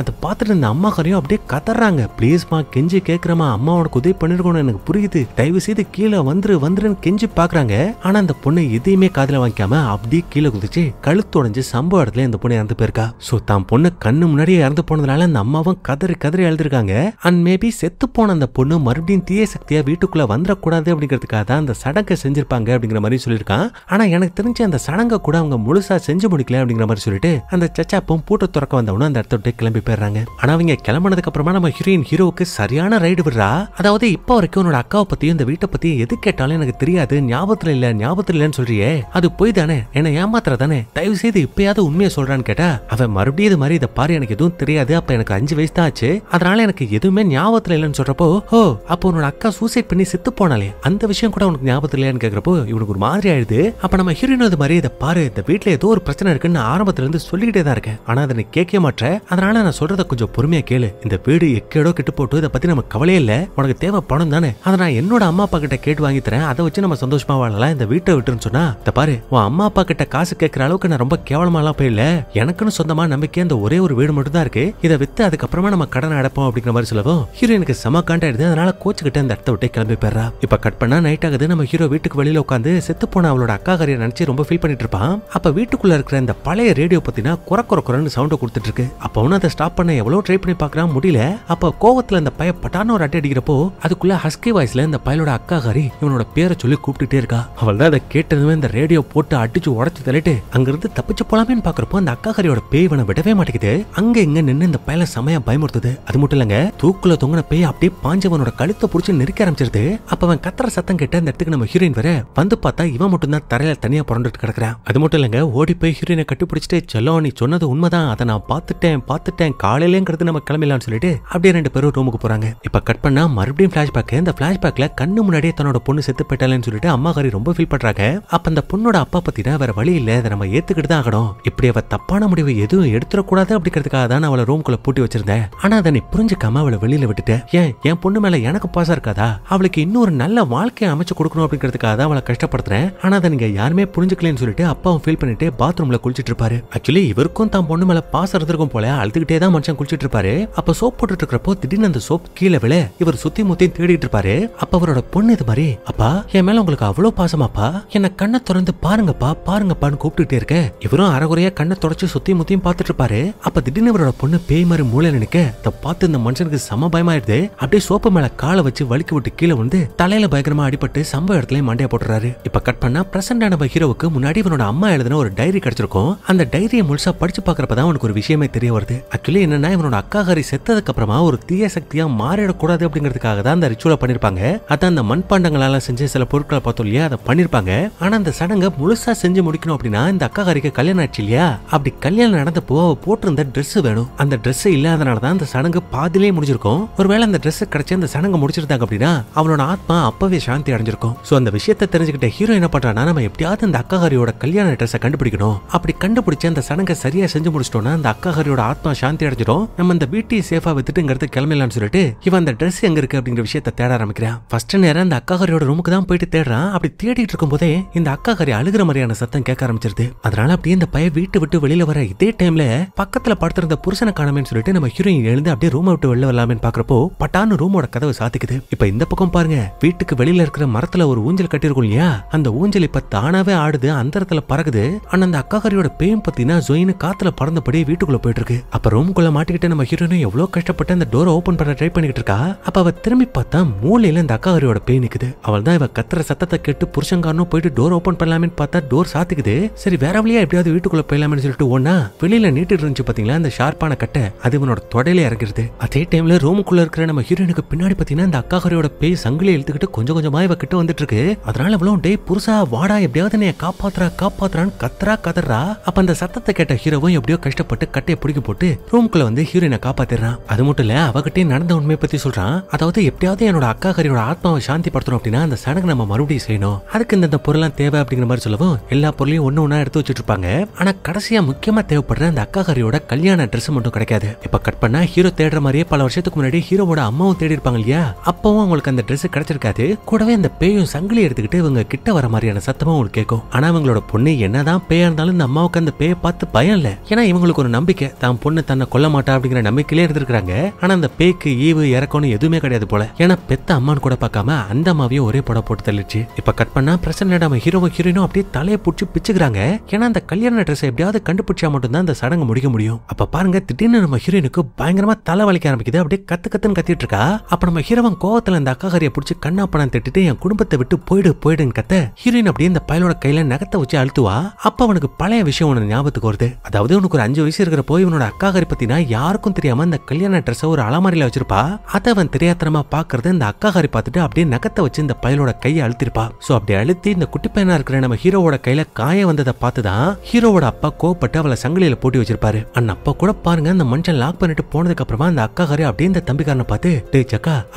அதை பார்த்துட்டு இந்த அம்மாக்காரையும் அப்படியே கதறாங்க ப்ளீஸ்மா கெஞ்சி கேட்குறமா அம்மாவோட உதவி பண்ணிருக்கணும் எனக்கு புரியுது தயவு செய்து கீழே வந்துரு வந்துருன்னு கெஞ்சி பார்க்குறாங்க ஆனால் அந்த பொண்ணு எதையுமே காதில் வாங்கிக்காம அப்படியே கீழே குதிச்சு கழுத்து உடஞ்சி சம்பவ இடத்துல இந்த பொண்ணு இறந்து போயிருக்கா ஸோ தான் பொண்ணு கண்ணு முன்னாடியே இறந்து போனதுனால அந்த அம்மாவும் கதறி கதறி எழுதிருக்காங்க அண்ட் மேபி செத்து போன அந்த பொண்ணு மறுபடியும் தீய சக்தியா வீட்டுக்குள்ள வந்துடக்கூடாது அப்படிங்கிறதுக்காக தான் அந்த சடங்கை செஞ்சிருப்பாங்க அப்படிங்கிற மாதிரி சொல்லியிருக்கான் ஆனால் எனக்கு தெரிஞ்ச அந்த சடங்கை கூட அவங்க முழுசாக செஞ்சு முடிக்கல அப்படிங்கிற மாதிரி சொல்லிட்டு அந்த சச்சாப்பும் பூட்டை துறக்க வந்தவனும் அந்த இடத்த விட்டு கிளம்பி போயிடுறாங்க ஆனால் அவங்க கிளம்பினதுக்கு அப்புறமா நம்ம ஹீரோயின் ஹீரோவுக்கு சரியான ரைடு விடுறா அதாவது இப்போ வரைக்கும் உன்னோட அக்காவை பற்றியும் இந்த வீட்டை பற்றியும் எது கேட்டாலும் எனக்கு தெரியாது ஞாபகத்தில் இல்லை ஞாபகத்தில் இல்லைன்னு சொல்றியே அது போய் தானே என்னை ஏமாத்துற தானே தயவு செய்து இப்பயாவது உண்மையை சொல்றான்னு கேட்டா அவன் மறுபடியும் இது மாதிரி இதை பாரு எனக்கு எதுவும் தெரியாது அப்ப எனக்கு அஞ்சு வயசு தான் ஆச்சு அதனால எனக்கு எதுவுமே ஞாபகத்துல இல்லைன்னு சொல்றப்போ ஓ அப்போ உன்னோட அக்கா சூசைட் பண்ணி செத்து போனாலே அந்த விஷயம் கூட உனக்கு ஞாபகத்தில் இல்லையான்னு கேக்குறப்போ இவனுக்கு ஒரு மாதிரி ஆயிடுது அப்ப நம்ம ஹீரோயின் அது மாதிரி இதை பாரு இந்த வீட்டுல ஏதோ ஒரு பிரச்சனை இருக்குன்னு ஆரம்பத்துல இருந்து சொல்லிக்கிட்டே தான் இருக்கேன் ஆனா அதை நீ கேட்க மாட்டேன் அதனால நான் சொல்றதை கொஞ்சம் பொறுமையா கேளு இந்த வீடு எக்கேடோ கெட்டு போட்டு இதை பத்தி நம்ம கவலையே இல்ல உனக்கு தேவை பணம் தானே அதை நான் என்னோட அம்மா அப்பா கிட்ட கேட்டு வாங்கி தரேன் அதை வச்சு நம்ம சந்தோஷமா வாழலாம் இந்த வீட்டை விட்டுன்னு சொன்னா இந்த பாரு உன் அம்மா அப்பா கிட்ட காசு கேட்கற அளவுக்கு நான் ரொம்ப கேவலமாலாம் போயில எனக்குன்னு சொந்தமா நம்பிக்கை அந்த ஒரே ஒரு வீடு மட்டும் தான் இருக்கு இதை வித்து அதுக்கப்புறமா நம்ம கடனை அடைப்போம் அப்படிங்கிற மாதிரி சொல்லவும் ஹீரோயினுக்கு செம காண்டாயிடுது அதனால கோச்சுக்கிட்ட அந்த இடத்த விட்டு கிளம்பி போயிடுறா இப்ப கட் பண்ணா நைட் ஆகுது நம்ம ஹீரோ வீட்டுக்கு வெளியில உட்காந்து செத்து போன அவளோட அக்கா அக்காகரிய நினச்சி ரொம்ப ஃபீல் பண்ணிட்டு இருப்பான் அப்போ வீட்டுக்குள்ளே இருக்கிற இந்த பழைய ரேடியோ பற்றினா குறை குறை குறைன்னு சவுண்டை கொடுத்துட்டு அப்போ அவனும் அதை ஸ்டாப் பண்ண எவ்வளோ ட்ரை பண்ணி பார்க்குறான் முடியல அப்போ கோவத்தில் அந்த பைய பட்டான ஒரு அட்டை அடிக்கிறப்போ அதுக்குள்ளே ஹஸ்கி வாய்ஸில் இந்த பையலோட காரி இவனோட பேரை சொல்லி கூப்பிட்டுட்டே இருக்கா அவள் தான் அதை கேட்டதுமே இந்த ரேடியோ போட்டு அடிச்சு உடச்சி தள்ளிட்டு அங்கிருந்து தப்பிச்சு போலாமேன்னு பார்க்குறப்போ அந்த அக்கா காரியோட பேய் இவனை விடவே மாட்டேங்குது அங்கே இங்கே நின்று இந்த பையலை செமையாக பயமுறுத்துது அது மட்டும் இல்லைங்க தூக்குல தொங்கின பேய் அப்படியே பாஞ்சவனோட கழுத்தை பிடிச்சி நெருக்க ஆரம்பிச்சிருது அப்ப அவன் கத்துற சத்தம் கேட்ட இந்த இடத்துக்கு நம்ம ஹீரோயின் வர வந்து பார்த்தா இவன் மட்டும் தரையில் தனியாக புரண்டுட்டு கிடக்கிறேன் அது மட்டும் இல்லைங்க ஓடி போய் ஹீரோயினை கட்டுப்பிடிச்சிட்டு செல்லோ நீ சொன்னது உண்மைதான் அதை நான் பார்த்துட்டேன் பார்த்துட்டேன் காலையிலேங்கிறது நம்ம கிளம்பலாம்னு சொல்லிட்டு அப்படியே ரெண்டு பேரும் ரூமுக்கு போறாங்க இப்போ கட் பண்ணா மறுபடியும் ஃபிளாஷ்பேக் இந்த ஃபிளாஷ்பேக்ல கண்ணு முன்னாடியே தன்னோட பொண்ணு செத்து போயிட்டாலேன்னு சொல்லிட்டு அம்மா காரி ரொம்ப ஃபீல் பண்றாங்க அப்ப அந்த பொண்ணோட அப்பா பத்தினா வேற வழி இல்லை அதை நம்ம ஏற்றுக்கிட்டு தான் ஆகணும் இப்படி அவ தப்பான முடிவு எதுவும் எடுத்துடக்கூடாது அப்படிங்கிறதுக்காக தான் அவளை ரூம்குள்ள பூட்டி வச்சிருந்தேன் ஆனா அதை நீ புரிஞ்சுக்காம அவளை வெளியில விட்டுட்டு ஏன் என் பொண்ணு மேல எனக்கு பாசம் இருக்காதா அவளுக்கு இன்னொரு நல்ல வாழ்க்கையை அமைச்சு கொடுக்கணும் அப்படிங்கிறதுக்காக தான் அவளை கஷ்டப்படுத்துறேன் ஆனால் அதை இங்க யாருமே புரிஞ்சுக்கலன்னு சொல்லிட்டு அப்பாவும் ஃபீல் பண்ணிட்டு பாத்ரூம்ல குளிச்சிட்டு இருப்பாரு ஆக்சுவலி இவருக்கும் தான் பொண்ணு மேல பாசம் இருந்திருக்கும் போல அழுதுகிட்டே தான் மனுஷன் குளிச்சிட்டு இருப்பாரு அப்ப சோப் போட்டுட்டு இருக்கிறப்போ திடீர்னு அந்த சோப் கீழே விழ இவர் சுத்தி முத்தி தேடிட்டு இருப்பாரு அப்ப அவரோட பொண்ணு இது மாதிரி அப்பா என் மேல உங்களுக்கு அவ்வளவு பாசமாப்பா என்ன கண்ணை திறந்து பாருங்கப்பா பாருங்கப்பான்னு கூப்பிட்டுட்டே இருக்க இவரும் அறகுறையா கண்ணை தொடச்சு சுத்தி முத்தியும் பாத்துட்டு இருப்பாரு அப்ப திடீர்னு இவரோட பொண்ணு பேய் மாதிரி மூளை நினைக்க அதை பார்த்து இந்த மனுஷனுக்கு சம பயமாயிருது அப்படியே சோப்பு மேல காலை வச்சு வலிக்கு விட்டு கீழே வந்து தலையில பயங்கரமா அடிபட்டு சம்பவ இடத்துல மண்டைய போட்டுறாரு இப்ப கட் பண்ணா பிரச ரீசெண்டாக நம்ம ஹீரோவுக்கு முன்னாடி இவனோட அம்மா எழுதின ஒரு டைரி கிடைச்சிருக்கும் அந்த டைரியை முழுசா படிச்சு பார்க்குறப்ப தான் அவனுக்கு ஒரு விஷயமே தெரிய வருது ஆக்சுவலி என்னன்னா இவனோட அக்கா ஹரி செத்ததுக்கு அப்புறமா ஒரு தீய சக்தியா மாறிடக்கூடாது அப்படிங்கிறதுக்காக தான் அந்த ரிச்சுவலை பண்ணிருப்பாங்க அதான் அந்த மண்பாண்டங்களால செஞ்ச சில பொருட்களை பார்த்தோம் இல்லையா அதை பண்ணிருப்பாங்க ஆனா அந்த சடங்கை முழுசா செஞ்சு முடிக்கணும் அப்படின்னா இந்த அக்கா ஹரிக்கு கல்யாணம் ஆச்சு இல்லையா அப்படி கல்யாணம் நடந்தப்போ அவ போட்டிருந்த ட்ரெஸ் வேணும் அந்த ட்ரெஸ் இல்லாதனால தான் அந்த சடங்கு பாதிலே முடிஞ்சிருக்கும் ஒருவேளை அந்த ட்ரெஸ் கிடைச்சி அந்த சடங்கு முடிச்சிருந்தாங்க அப்படின்னா அவனோட ஆத்மா அப்பவே சாந்தி அடைஞ்சிருக்கும் ஸோ அந்த விஷயத்தை தெரிஞ்சுக்கிட்ட ஹீரோ என்ன பண்றான்னா நம்ம எப்படியாவது அந்த அக்காஹரியோட கல்யாண ட்ரெஸ்ஸை கண்டுபிடிக்கணும் அப்படி கண்டுபிடிச்சு அந்த சடங்கை சரியா செஞ்சு முடிச்சிட்டோம்னா அந்த அக்காஹரியோட ஆத்மா சாந்தி அடைஞ்சிடும் நம்ம அந்த வீட்டையும் சேஃபா வித்துட்டுங்கிறது கிளம்பலாம்னு சொல்லிட்டு இவன் அந்த ட்ரெஸ் எங்க இருக்கு அப்படிங்கிற விஷயத்த தேட ஆரம்பிக்கிறான் ஃபர்ஸ்ட் நேரம் அந்த அக்காஹரியோட ரூமுக்கு தான் போயிட்டு தேடுறான் அப்படி தேடிட்டு இருக்கும் போதே இந்த அக்காஹரி அழுகிற மாதிரியான சத்தம் கேட்க ஆரம்பிச்சிருது அதனால அப்படியே இந்த பைய வீட்டு விட்டு வெளியில வர இதே டைம்ல பக்கத்துல படுத்திருந்த புருஷனை காணமே சொல்லிட்டு நம்ம ஹீரோயின் எழுந்து அப்படியே ரூமை விட்டு வெளில வரலாமேன்னு பாக்குறப்போ பட்டான்னு ரூமோட கதவை சாத்திக்குது இப்ப இந்த பக்கம் பாருங்க வீட்டுக்கு வெளியில இருக்கிற மரத்துல ஒரு ஊஞ்சல் கட்டிருக்கும் இல்லையா அந்த ஊஞ்சல் இப்ப தானாவே ஆடுது அந்தரத்துல பறகுது ஆனா அந்த அக்காகரியோட பேயும் பத்தினா ஜொயின்னு காத்துல பறந்தபடி வீட்டுக்குள்ள போயிட்டு இருக்கு அப்ப குள்ள மாட்டிக்கிட்டு நம்ம ஹீரோனும் எவ்வளவு கஷ்டப்பட்டு அந்த டோரை ஓபன் பண்ண ட்ரை பண்ணிட்டு இருக்கா அப்ப அவ திரும்பி பார்த்தா மூலையில அந்த அக்காகரியோட பேய் நிக்குது அவள் தான் இவ கத்துற சத்தத்தை கேட்டு புருஷங்காரனும் போயிட்டு டோர் ஓபன் பண்ணலாமேன்னு பார்த்தா டோர் சாத்துக்குது சரி வேற வழியா எப்படியாவது வீட்டுக்குள்ள போயலாமே சொல்லிட்டு ஒன்னா வெளியில நீட்டு இருந்துச்சு பாத்தீங்களா அந்த ஷார்ப்பான கட்டை அது இவனோட தொடையில இறங்கிருது அதே டைம்ல ரூமுக்குள்ள இருக்கிற நம்ம ஹீரோனுக்கு பின்னாடி பாத்தீங்கன்னா அந்த அக்காகரியோட பேய் சங்கிலி எழுத்துக்கிட்டு கொஞ்சம் கொஞ்சமா இவ கிட்ட வந்துட்டு இருக்கு அதனால இவ்வளவு டே புருஷா வாட என்னடா எப்படியாவது நீ காப்பாத்துறா காப்பாத்துறான்னு கத்துறா கதறா அப்ப அந்த சத்தத்தை கேட்ட ஹீரோவும் எப்படியோ கஷ்டப்பட்டு கட்டையை பிடிக்க போட்டு ரூம்குள்ள வந்து ஹீரோயினை காப்பாத்திடுறான் அது மட்டும் இல்ல அவகிட்டே நடந்த உண்மையை பத்தி சொல்றான் அதாவது எப்படியாவது என்னோட அக்கா ஹரியோட ஆத்மாவை சாந்தி படுத்தணும் அப்படின்னா அந்த சடங்கு நம்ம மறுபடியும் செய்யணும் அதுக்கு இந்த பொருள்லாம் தேவை அப்படிங்கிற மாதிரி சொல்லவும் எல்லா பொருளையும் ஒண்ணு ஒன்னா எடுத்து வச்சுட்டு இருப்பாங்க ஆனா கடைசியா முக்கியமா தேவைப்படுற அந்த அக்கா ஹரியோட கல்யாண ட்ரெஸ் மட்டும் கிடைக்காது இப்ப கட் பண்ணா ஹீரோ தேடுற மாதிரியே பல வருஷத்துக்கு முன்னாடி ஹீரோவோட அம்மாவும் தேடி இருப்பாங்க இல்லையா அப்பவும் அவங்களுக்கு அந்த ட்ரெஸ் கிடைச்சிருக்காது கூடவே அந்த பேயும் சங்கிலி எடுத்துக்கிட்டு இவங்க கிட்ட வர மாதிரியான சத்தம் சத்தமாக உங்களுக்கு கேட்கும் ஆனால் அவங்களோட பொண்ணு என்னதான் பேயா இருந்தாலும் இந்த அம்மாவுக்கு அந்த பேய பார்த்து பயம் இல்லை ஏன்னா இவங்களுக்கு ஒரு நம்பிக்கை தான் பொண்ணு தன்னை கொல்ல மாட்டா அப்படிங்கிற நம்பிக்கையிலே இருந்திருக்காங்க ஆனால் அந்த பேய்க்கு ஈவு இறக்கணும் எதுவுமே கிடையாது போல ஏன்னா பெத்த அம்மான்னு கூட பார்க்காம அந்த அம்மாவையும் ஒரே படம் போட்டு தள்ளிடுச்சு இப்போ கட் பண்ணா பிரச்சனை இல்லாம ஹீரோ ஹீரோயினும் அப்படியே தலையை பிடிச்சி பிச்சுக்கிறாங்க ஏன்னா அந்த கல்யாண ட்ரெஸ் எப்படியாவது கண்டுபிடிச்சா மட்டும்தான் அந்த சடங்கு முடிக்க முடியும் அப்போ பாருங்க திடீர்னு நம்ம ஹீரோயினுக்கு பயங்கரமா தலை வலிக்க ஆரம்பிக்குது அப்படியே கத்து கத்துன்னு கத்திட்டு இருக்கா அப்ப நம்ம ஹீரோவன் கோவத்தில் அந்த அக்காகாரியை பிடிச்சி கண்ணா பணம் திட்டுட்டு என் குடும்பத்தை விட்டு போயிடு போயிடுன்னு கத்த ஹீரோயின் அப்படியே இந்த பயலோட கையில நகத்தை வச்சு அழுத்துவா அப்ப அவனுக்கு பழைய விஷயம் உனக்கு ஞாபகத்துக்கு வருது அதாவது உனக்கு ஒரு அஞ்சு வயசு இருக்கிற போய் இவனோட அக்கா கறி பத்தினா யாருக்கும் தெரியாம இந்த கல்யாண ட்ரெஸ் ஒரு அலமாரியில வச்சிருப்பா அதை அவன் தெரியாத்தனமா பாக்குறது இந்த அக்கா கறி பார்த்துட்டு அப்படியே நகத்தை வச்சு இந்த பயலோட கையை அழுத்திருப்பா சோ அப்படி அழுத்தி இந்த குட்டி பையனா இருக்கிற நம்ம ஹீரோவோட கையில காய வந்ததை பார்த்துதான் ஹீரோவோட அப்பா கோவப்பட்டு அவளை சங்கிலியில போட்டி வச்சிருப்பாரு அந்த அப்பா கூட பாருங்க அந்த மனுஷன் லாக் பண்ணிட்டு போனதுக்கு அப்புறமா அந்த அக்கா கறி அப்படியே இந்த தம்பிக்காரனை பார்த்து டே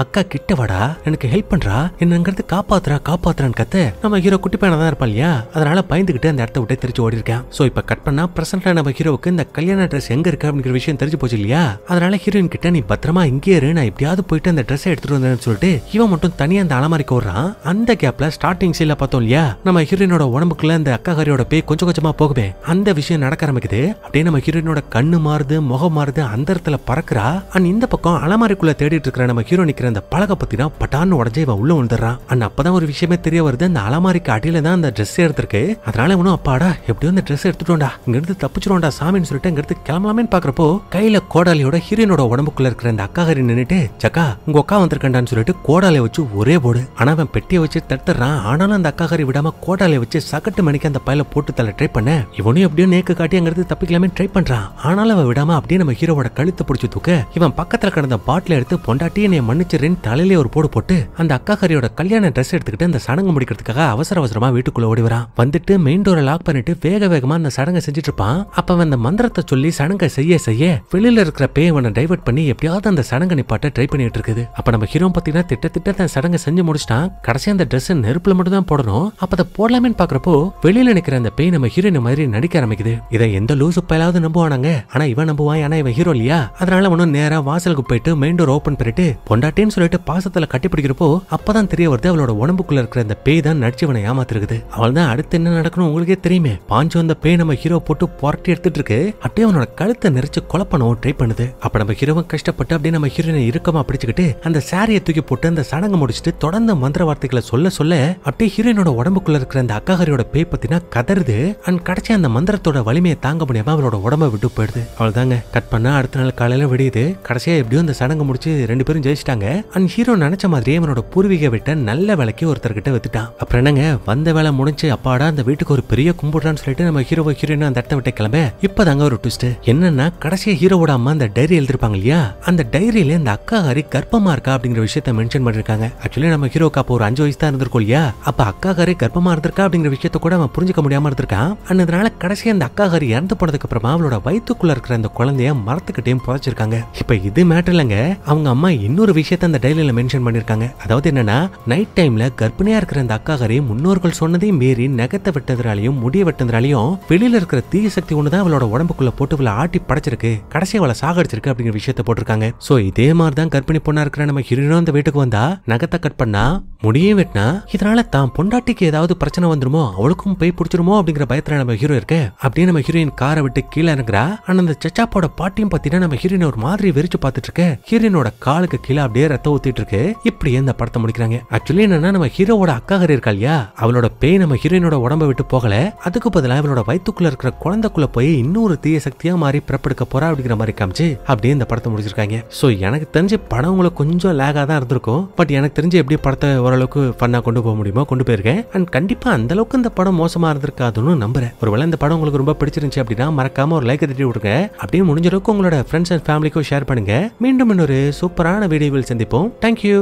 அக்கா கிட்ட வாடா எனக்கு ஹெல்ப் பண்றா என்னங்கிறது காப்பாத்துறா காப்பாத்துறான்னு கத்து நம்ம ஹீரோ குட்டி பையனை தான் இருப்பான் இல்லையா அதனால பயந்துகிட்டு அந்த இடத்த விட்டு திருச்சி ஓடி இருக்கேன் ஸோ இப்போ கட் பண்ணா பிரசன்ட்ல நம்ம ஹீரோவுக்கு இந்த கல்யாண ட்ரெஸ் எங்க இருக்கு அப்படிங்கிற விஷயம் தெரிஞ்சு போச்சு இல்லையா அதனால ஹீரோயின் கிட்ட நீ பத்திரமா இங்கே இரு நான் எப்படியாவது போயிட்டு அந்த ட்ரெஸ்ஸை எடுத்துட்டு வந்தேன்னு சொல்லிட்டு இவன் மட்டும் தனியா அந்த அலமாரிக்கு ஓடுறான் அந்த கேப்ல ஸ்டார்டிங் சீல பார்த்தோம் இல்லையா நம்ம ஹீரோயினோட உடம்புக்குள்ள அந்த அக்காஹரியோட பேய் கொஞ்சம் கொஞ்சமா போகுமே அந்த விஷயம் நடக்க ஆரம்பிக்குது அப்படியே நம்ம ஹீரோயினோட கண்ணு மாறுது முகம் மாறுது அந்த இடத்துல பறக்குறா அண்ட் இந்த பக்கம் அலமாரிக்குள்ள தேடிட்டு இருக்கிற நம்ம ஹீரோ நிக்கிற அந்த பழக பத்தினா பட்டான்னு உடஞ்சே இவன் உள்ள வந்துடுறான் அண்ட் அப்பதான் ஒரு விஷயமே தெரிய வருது அந்த அலமாரிக்கு அடியில தான் தான் அந்த ட்ரெஸ் எடுத்திருக்கு அதனால இவனும் அப்பாடா எப்படியும் அந்த ட்ரெஸ் எடுத்துட்டோம்டா இருந்து தப்பிச்சிருவோம்டா சாமின்னு சொல்லிட்டு இருந்து கிளம்பலாமே பாக்குறப்போ கையில கோடாலியோட ஹீரோனோட உடம்புக்குள்ள இருக்கிற அந்த ஹரி நின்னுட்டு சக்கா உங்க அக்கா வந்திருக்கண்டான்னு சொல்லிட்டு கோடாலியை வச்சு ஒரே போடு ஆனா அவன் பெட்டியை வச்சு தடுத்துறான் ஆனாலும் அந்த அக்காகரி விடாம கோடாலியை வச்சு சகட்டு மணிக்கு அந்த பையில போட்டு தலை ட்ரை பண்ண இவனும் எப்படியும் நேக்கு காட்டி இருந்து தப்பிக்கலாமே ட்ரை பண்றான் ஆனாலும் அவன் விடாம அப்படியே நம்ம ஹீரோவோட கழுத்து பிடிச்சி தூக்க இவன் பக்கத்துல கிடந்த பாட்டில எடுத்து பொண்டாட்டி என்னை மன்னிச்சு ரெண்டு தலையிலே ஒரு போடு போட்டு அந்த அக்காகரியோட கல்யாண ட்ரெஸ் எடுத்துக்கிட்டு அந்த சடங்கு முடிக்கிறதுக்காக அவசர அவசரமா வீட்டு வீட்டுக்குள்ள ஓடி வரான் வந்துட்டு மெயின் டோரை லாக் பண்ணிட்டு வேக வேகமா அந்த சடங்கை செஞ்சுட்டு இருப்பான் அப்ப அந்த மந்திரத்தை சொல்லி சடங்கை செய்ய செய்ய வெளியில இருக்கிற பேய் அவனை டைவர்ட் பண்ணி எப்படியாவது அந்த சடங்கை நிப்பாட்ட ட்ரை பண்ணிட்டு இருக்குது அப்ப நம்ம ஹீரோ பாத்தீங்கன்னா திட்ட திட்ட தன் செஞ்சு முடிச்சிட்டான் கடைசி அந்த ட்ரெஸ் நெருப்புல மட்டும் தான் போடணும் அப்ப அதை போடலாமேன்னு பாக்குறப்போ வெளியில நிக்கிற அந்த பேய் நம்ம ஹீரோயின் மாதிரி நடிக்க ஆரம்பிக்குது இதை எந்த லூசு பயிலாவது நம்புவானாங்க ஆனா இவன் நம்புவான் ஏன்னா இவன் ஹீரோ இல்லையா அதனால ஒன்னும் நேரா வாசலுக்கு போயிட்டு மெயின் டோர் ஓபன் பண்ணிட்டு பொண்டாட்டின்னு சொல்லிட்டு பாசத்துல கட்டி பிடிக்கிறப்போ அப்பதான் தெரிய வருது அவளோட உடம்புக்குள்ள இருக்கிற அந்த பேய் தான் நடிச்சவனை ஏமாத்திருக்குது போகுது அவள் தான் அடுத்து என்ன நடக்கணும் உங்களுக்கே தெரியுமே பாஞ்சு வந்த பேய் நம்ம ஹீரோ போட்டு புரட்டி எடுத்துட்டு இருக்கு அப்படியே அவனோட கழுத்தை நெரிச்சு கொலை ட்ரை பண்ணுது அப்ப நம்ம ஹீரோவும் கஷ்டப்பட்டு அப்படியே நம்ம ஹீரோயினை இறுக்கமா பிடிச்சுக்கிட்டு அந்த சாரியை தூக்கி போட்டு அந்த சடங்கு முடிச்சுட்டு தொடர்ந்து மந்திர வார்த்தைகளை சொல்ல சொல்ல அப்படியே ஹீரோயினோட உடம்புக்குள்ள இருக்கிற அந்த அக்காகரியோட பேய் பத்தினா கதறுது அண்ட் கடைசி அந்த மந்திரத்தோட வலிமையை தாங்க முடியாம அவளோட உடம்ப விட்டு போயிடுது அவள் தாங்க கட் பண்ணா அடுத்த நாள் காலையில விடியுது கடைசியா எப்படியும் அந்த சடங்கு முடிச்சு ரெண்டு பேரும் ஜெயிச்சிட்டாங்க அண்ட் ஹீரோ நினைச்ச மாதிரியே அவனோட பூர்வீக விட்ட நல்ல வேலைக்கு ஒருத்தர்கிட்ட வித்துட்டான் அப்புறம் என்னங்க வந்த வேலை வேலை முடிஞ்சு அப்பாடா அந்த வீட்டுக்கு ஒரு பெரிய கும்பிடுறான்னு சொல்லிட்டு நம்ம ஹீரோ ஹீரோயின் அந்த இடத்த விட்டு கிளம்ப இப்ப தாங்க ஒரு ட்விஸ்ட் என்னன்னா கடைசியா ஹீரோட அம்மா அந்த டைரி எழுதிருப்பாங்க இல்லையா அந்த டைரியில இந்த அக்கா ஹரி கர்ப்பமா இருக்கா அப்படிங்கிற விஷயத்த மென்ஷன் பண்ணிருக்காங்க ஆக்சுவலி நம்ம ஹீரோக்கு அப்போ ஒரு அஞ்சு வயசு தான் இருந்திருக்கும் இல்லையா அப்ப அக்கா ஹரி கர்ப்பமா இருந்திருக்கா அப்படிங்கிற விஷயத்த கூட அவன் புரிஞ்சுக்க முடியாம இருந்திருக்கான் அண்ட் அதனால கடைசியா அந்த அக்கா ஹரி இறந்து போனதுக்கு அப்புறமா அவளோட வயிற்றுக்குள்ள இருக்கிற அந்த குழந்தைய மரத்துக்கிட்டையும் புதைச்சிருக்காங்க இப்ப இது மேட்டர் இல்லைங்க அவங்க அம்மா இன்னொரு விஷயத்த அந்த டைரியில மென்ஷன் பண்ணிருக்காங்க அதாவது என்னன்னா நைட் டைம்ல கர்ப்பிணியா இருக்கிற அந்த அக்கா ஹரி முன்னோர்கள் சொன்ன சொன்னதே மீறி நகத்தை வெட்டதுனாலையும் முடிய வெட்டதுனாலையும் வெளியில இருக்கிற தீய சக்தி ஒண்ணுதான் அவளோட உடம்புக்குள்ள போட்டு இவளை ஆட்டி படைச்சிருக்கு கடைசி அவளை சாகடிச்சிருக்கு அப்படிங்கிற விஷயத்த போட்டிருக்காங்க சோ இதே மாதிரி தான் கற்பிணி பொண்ணா இருக்கிற நம்ம ஹீரோ அந்த வீட்டுக்கு வந்தா நகத்தை கட் பண்ணா முடியும் வெட்டினா இதனால தான் பொண்டாட்டிக்கு ஏதாவது பிரச்சனை வந்துருமோ அவளுக்கும் போய் பிடிச்சிருமோ அப்படிங்கிற பயத்துல நம்ம ஹீரோ இருக்கு அப்படியே நம்ம ஹீரோயின் காரை விட்டு கீழே இருக்கிறா ஆனா அந்த சச்சாப்போட பாட்டியும் பாத்தீங்கன்னா நம்ம ஹீரோயின் ஒரு மாதிரி வெறிச்சு பார்த்துட்டு இருக்கு ஹீரோயினோட காலுக்கு கீழே அப்படியே ரத்தம் ஊத்திட்டு இருக்கு இப்படியே இந்த படத்தை முடிக்கிறாங்க ஆக்சுவலி என்னன்னா நம்ம ஹீரோவோட அக்காகர் இருக்கா இல்லையா அவளோட பேய் நம்ம ஹீரோயினோட உடம்ப விட்டு போகல அதுக்கு பதிலாக இவனோட வயிற்றுக்குள்ள இருக்கிற குழந்தைக்குள்ள போய் இன்னொரு தீய சக்தியா மாறி பிறப்பெடுக்க போறா அப்படிங்கிற மாதிரி காமிச்சு அப்படியே இந்த படத்தை முடிச்சிருக்காங்க ஸோ எனக்கு தெரிஞ்ச படம் உங்களுக்கு கொஞ்சம் லேகாக தான் இருந்திருக்கும் பட் எனக்கு தெரிஞ்சு எப்படி படத்தை ஓரளவுக்கு ஃபன்னாக கொண்டு போக முடியுமோ கொண்டு போயிருக்கேன் அண்ட் கண்டிப்பாக அந்த அளவுக்கு இந்த படம் மோசமாக இருந்திருக்காதுன்னு நம்புறேன் ஒருவேளை இந்த படம் உங்களுக்கு ரொம்ப பிடிச்சிருந்துச்சு அப்படின்னா மறக்காம ஒரு லைக் தட்டி விடுங்க அப்படியே முடிஞ்ச அளவுக்கு உங்களோட ஃப்ரெண்ட்ஸ் அண்ட் ஃபேமிலிக்கும் ஷேர் பண்ணுங்க மீண்டும் இன்னொரு சூப்பரான வீடியோவில் சந்திப்போம் தேங்க்யூ